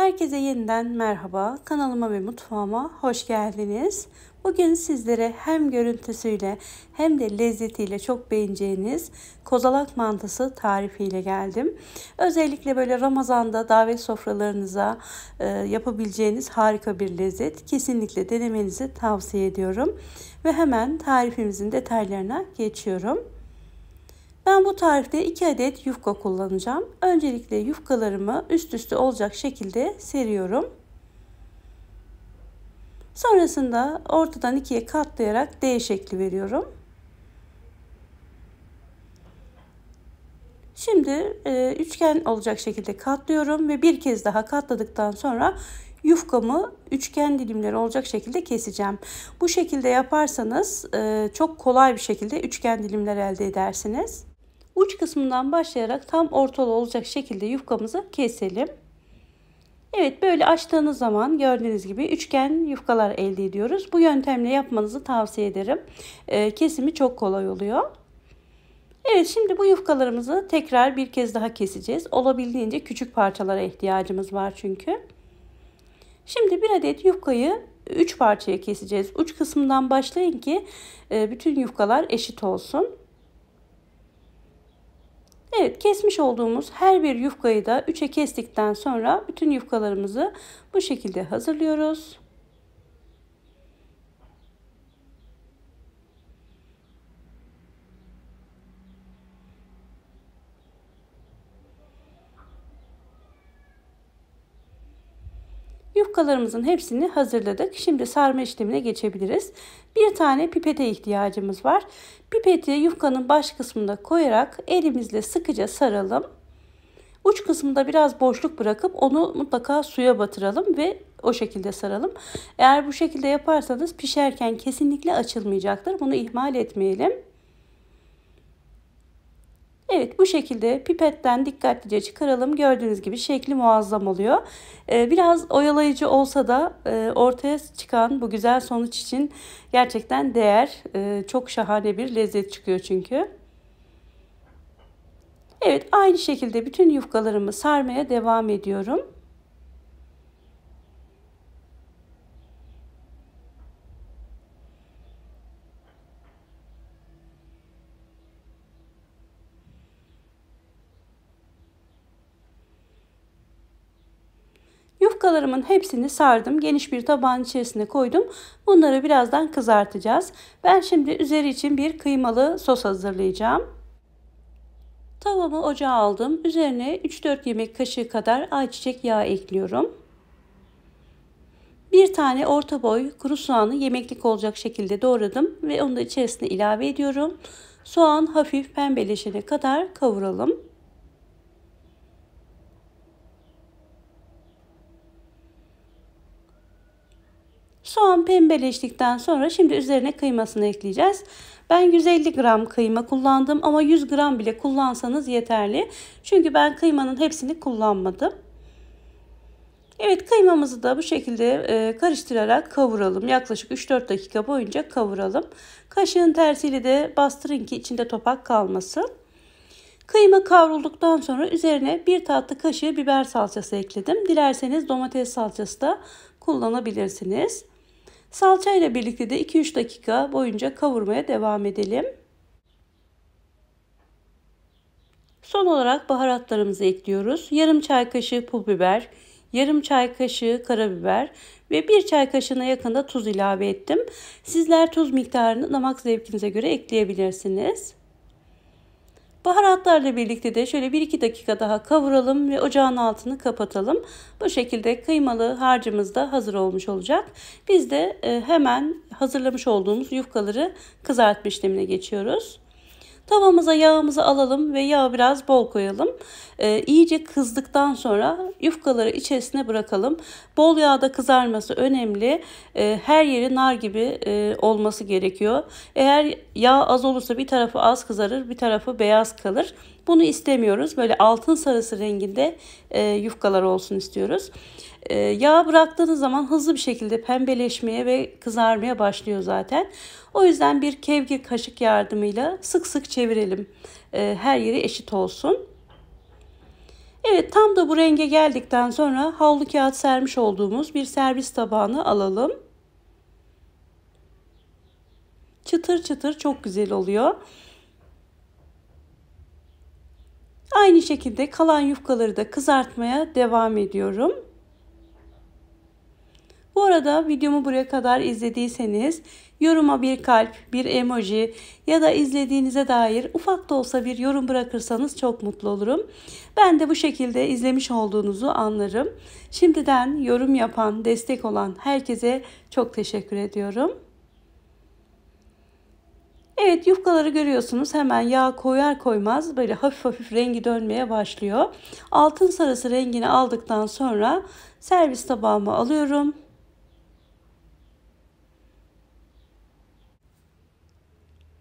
Herkese yeniden merhaba. Kanalıma ve mutfağıma hoş geldiniz. Bugün sizlere hem görüntüsüyle hem de lezzetiyle çok beğeneceğiniz kozalak mantısı tarifiyle geldim. Özellikle böyle Ramazan'da davet sofralarınıza e, yapabileceğiniz harika bir lezzet. Kesinlikle denemenizi tavsiye ediyorum. Ve hemen tarifimizin detaylarına geçiyorum. Ben bu tarifte 2 adet yufka kullanacağım. Öncelikle yufkalarımı üst üste olacak şekilde seriyorum. Sonrasında ortadan ikiye katlayarak D şekli veriyorum. Şimdi e, üçgen olacak şekilde katlıyorum ve bir kez daha katladıktan sonra yufkamı üçgen dilimleri olacak şekilde keseceğim. Bu şekilde yaparsanız e, çok kolay bir şekilde üçgen dilimler elde edersiniz. Uç kısmından başlayarak tam ortalı olacak şekilde yufkamızı keselim. Evet böyle açtığınız zaman gördüğünüz gibi üçgen yufkalar elde ediyoruz. Bu yöntemle yapmanızı tavsiye ederim. Ee, kesimi çok kolay oluyor. Evet şimdi bu yufkalarımızı tekrar bir kez daha keseceğiz. Olabildiğince küçük parçalara ihtiyacımız var çünkü. Şimdi bir adet yufkayı 3 parçaya keseceğiz. Uç kısmından başlayın ki e, bütün yufkalar eşit olsun. Evet kesmiş olduğumuz her bir yufkayı da 3'e kestikten sonra bütün yufkalarımızı bu şekilde hazırlıyoruz. Yufkalarımızın hepsini hazırladık. Şimdi sarma işlemine geçebiliriz bir tane pipete ihtiyacımız var. Pipeti yufkanın baş kısmına koyarak elimizle sıkıca saralım. Uç kısmında biraz boşluk bırakıp onu mutlaka suya batıralım ve o şekilde saralım. Eğer bu şekilde yaparsanız pişerken kesinlikle açılmayacaktır. Bunu ihmal etmeyelim. Evet bu şekilde pipetten dikkatlice çıkaralım. Gördüğünüz gibi şekli muazzam oluyor. Ee, biraz oyalayıcı olsa da e, ortaya çıkan bu güzel sonuç için gerçekten değer. Ee, çok şahane bir lezzet çıkıyor çünkü. Evet aynı şekilde bütün yufkalarımı sarmaya devam ediyorum. Yumurtalarımın hepsini sardım. Geniş bir tabağın içerisine koydum. Bunları birazdan kızartacağız. Ben şimdi üzeri için bir kıymalı sos hazırlayacağım. Tavamı ocağa aldım. Üzerine 3-4 yemek kaşığı kadar ayçiçek yağı ekliyorum. Bir tane orta boy kuru soğanı yemeklik olacak şekilde doğradım ve onu da içerisine ilave ediyorum. Soğan hafif pembeleşene kadar kavuralım. Soğan pembeleştikten sonra şimdi üzerine kıymasını ekleyeceğiz. Ben 150 gram kıyma kullandım ama 100 gram bile kullansanız yeterli. Çünkü ben kıymanın hepsini kullanmadım. Evet kıymamızı da bu şekilde e, karıştırarak kavuralım. Yaklaşık 3-4 dakika boyunca kavuralım. Kaşığın tersiyle de bastırın ki içinde topak kalmasın. Kıyma kavrulduktan sonra üzerine bir tatlı kaşığı biber salçası ekledim. Dilerseniz domates salçası da kullanabilirsiniz. Salça ile birlikte de 2-3 dakika boyunca kavurmaya devam edelim. Son olarak baharatlarımızı ekliyoruz. Yarım çay kaşığı pul biber, yarım çay kaşığı karabiber ve bir çay kaşığına yakında tuz ilave ettim. Sizler tuz miktarını damak zevkinize göre ekleyebilirsiniz. Baharatlarla birlikte de şöyle 1-2 dakika daha kavuralım ve ocağın altını kapatalım. Bu şekilde kıymalı harcımız da hazır olmuş olacak. Biz de e, hemen hazırlamış olduğumuz yufkaları kızartma işlemine geçiyoruz. Tavamıza yağımızı alalım ve yağ biraz bol koyalım. Ee, iyice kızdıktan sonra yufkaları içerisine bırakalım. Bol yağda kızarması önemli. Ee, her yeri nar gibi e, olması gerekiyor. Eğer yağ az olursa bir tarafı az kızarır bir tarafı beyaz kalır. Bunu istemiyoruz. Böyle altın sarısı renginde e, yufkalar olsun istiyoruz. E, yağ bıraktığınız zaman hızlı bir şekilde pembeleşmeye ve kızarmaya başlıyor zaten. O yüzden bir kevgir kaşık yardımıyla sık sık çevirelim. E, her yeri eşit olsun. Evet tam da bu renge geldikten sonra havlu kağıt sermiş olduğumuz bir servis tabağını alalım. Çıtır çıtır çok güzel oluyor. Aynı şekilde kalan yufkaları da kızartmaya devam ediyorum. Bu arada videomu buraya kadar izlediyseniz yoruma bir kalp, bir emoji ya da izlediğinize dair ufak da olsa bir yorum bırakırsanız çok mutlu olurum. Ben de bu şekilde izlemiş olduğunuzu anlarım. Şimdiden yorum yapan, destek olan herkese çok teşekkür ediyorum. Evet yufkaları görüyorsunuz hemen yağ koyar koymaz böyle hafif hafif rengi dönmeye başlıyor. Altın sarısı rengini aldıktan sonra servis tabağıma alıyorum.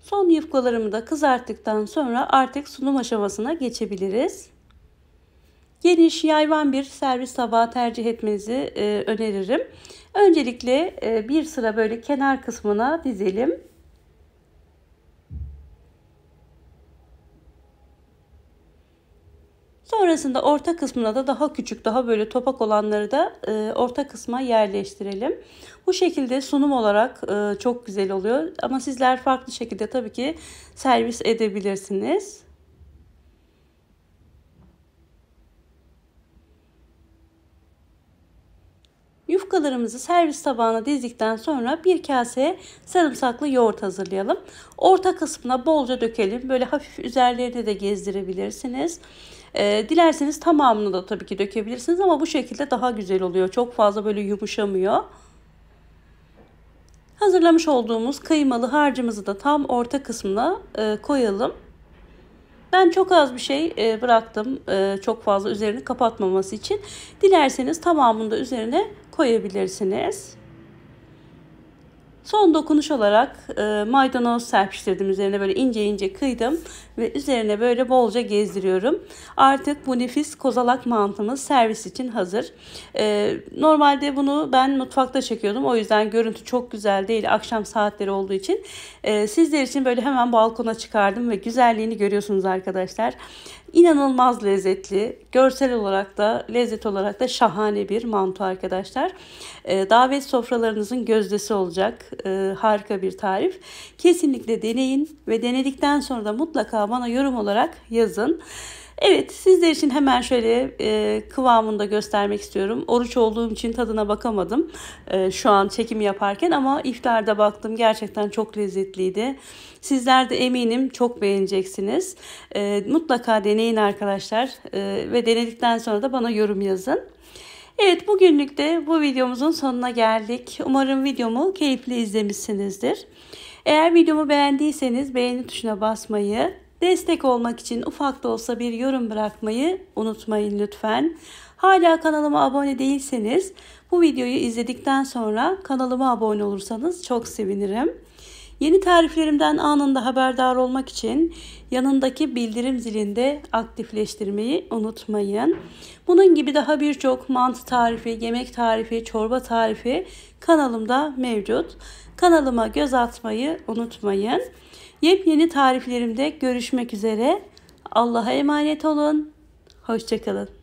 Son yufkalarımı da kızarttıktan sonra artık sunum aşamasına geçebiliriz. Geniş yayvan bir servis tabağı tercih etmenizi e, öneririm. Öncelikle e, bir sıra böyle kenar kısmına dizelim. Sonrasında orta kısmına da daha küçük, daha böyle topak olanları da e, orta kısma yerleştirelim. Bu şekilde sunum olarak e, çok güzel oluyor. Ama sizler farklı şekilde tabii ki servis edebilirsiniz. Yufkalarımızı servis tabağına dizdikten sonra bir kase sarımsaklı yoğurt hazırlayalım. Orta kısmına bolca dökelim. Böyle hafif üzerlerine de gezdirebilirsiniz. E, dilerseniz tamamını da tabii ki dökebilirsiniz ama bu şekilde daha güzel oluyor. Çok fazla böyle yumuşamıyor. Hazırlamış olduğumuz kıymalı harcımızı da tam orta kısmına e, koyalım. Ben çok az bir şey e, bıraktım. E, çok fazla üzerini kapatmaması için. Dilerseniz tamamını da üzerine koyabilirsiniz. Son dokunuş olarak e, maydanoz serpiştirdim üzerine böyle ince ince kıydım ve üzerine böyle bolca gezdiriyorum. Artık bu nefis kozalak mantımız servis için hazır. E, normalde bunu ben mutfakta çekiyordum o yüzden görüntü çok güzel değil akşam saatleri olduğu için. E, sizler için böyle hemen balkona çıkardım ve güzelliğini görüyorsunuz arkadaşlar. İnanılmaz lezzetli, görsel olarak da lezzet olarak da şahane bir mantı arkadaşlar. Ee, davet sofralarınızın gözdesi olacak ee, harika bir tarif. Kesinlikle deneyin ve denedikten sonra da mutlaka bana yorum olarak yazın. Evet sizler için hemen şöyle e, kıvamında göstermek istiyorum. Oruç olduğum için tadına bakamadım e, şu an çekim yaparken ama iftarda baktım gerçekten çok lezzetliydi. Sizler de eminim çok beğeneceksiniz. E, mutlaka deneyin arkadaşlar e, ve denedikten sonra da bana yorum yazın. Evet bugünlük de bu videomuzun sonuna geldik. Umarım videomu keyifli izlemişsinizdir. Eğer videomu beğendiyseniz beğeni tuşuna basmayı, Destek olmak için ufak da olsa bir yorum bırakmayı unutmayın lütfen. Hala kanalıma abone değilseniz bu videoyu izledikten sonra kanalıma abone olursanız çok sevinirim. Yeni tariflerimden anında haberdar olmak için yanındaki bildirim zilinde aktifleştirmeyi unutmayın. Bunun gibi daha birçok mantı tarifi, yemek tarifi, çorba tarifi kanalımda mevcut. Kanalıma göz atmayı unutmayın. Yepyeni tariflerimde görüşmek üzere. Allah'a emanet olun. Hoşçakalın.